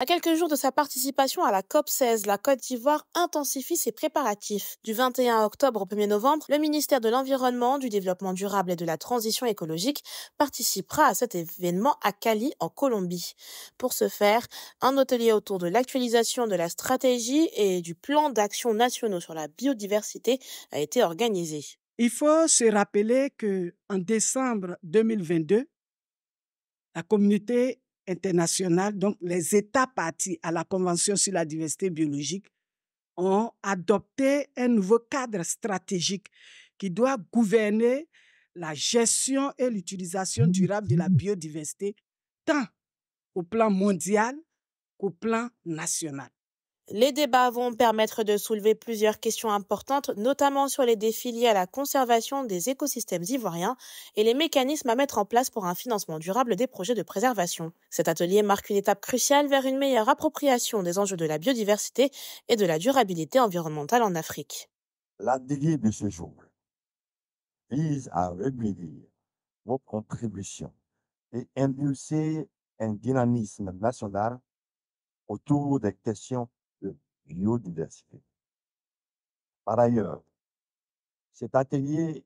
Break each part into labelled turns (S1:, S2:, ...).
S1: À quelques jours de sa participation à la COP 16, la Côte d'Ivoire intensifie ses préparatifs. Du 21 octobre au 1er novembre, le ministère de l'Environnement, du Développement durable et de la Transition écologique participera à cet événement à Cali, en Colombie. Pour ce faire, un atelier autour de l'actualisation de la stratégie et du plan d'action nationaux sur la biodiversité a été organisé.
S2: Il faut se rappeler que en décembre 2022, la communauté donc les États partis à la Convention sur la diversité biologique, ont adopté un nouveau cadre stratégique qui doit gouverner la gestion et l'utilisation durable de la biodiversité, tant au plan mondial
S1: qu'au plan national. Les débats vont permettre de soulever plusieurs questions importantes, notamment sur les défis liés à la conservation des écosystèmes ivoiriens et les mécanismes à mettre en place pour un financement durable des projets de préservation. Cet atelier marque une étape cruciale vers une meilleure appropriation des enjeux de la biodiversité et de la durabilité environnementale en Afrique.
S3: L'atelier de ce jour vise à réunir vos contributions et impulser un dynamisme national autour des questions biodiversité. Par ailleurs, cet atelier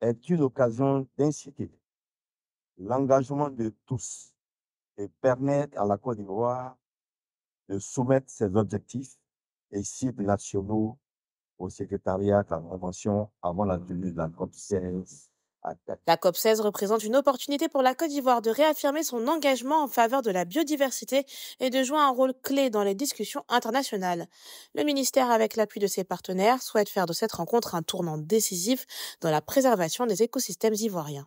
S3: est une occasion d'inciter l'engagement de tous et permettre à la Côte d'Ivoire de soumettre ses objectifs et cibles nationaux au secrétariat de la Convention avant la tenue de la COP16
S1: la COP16 représente une opportunité pour la Côte d'Ivoire de réaffirmer son engagement en faveur de la biodiversité et de jouer un rôle clé dans les discussions internationales. Le ministère, avec l'appui de ses partenaires, souhaite faire de cette rencontre un tournant décisif dans la préservation des écosystèmes ivoiriens.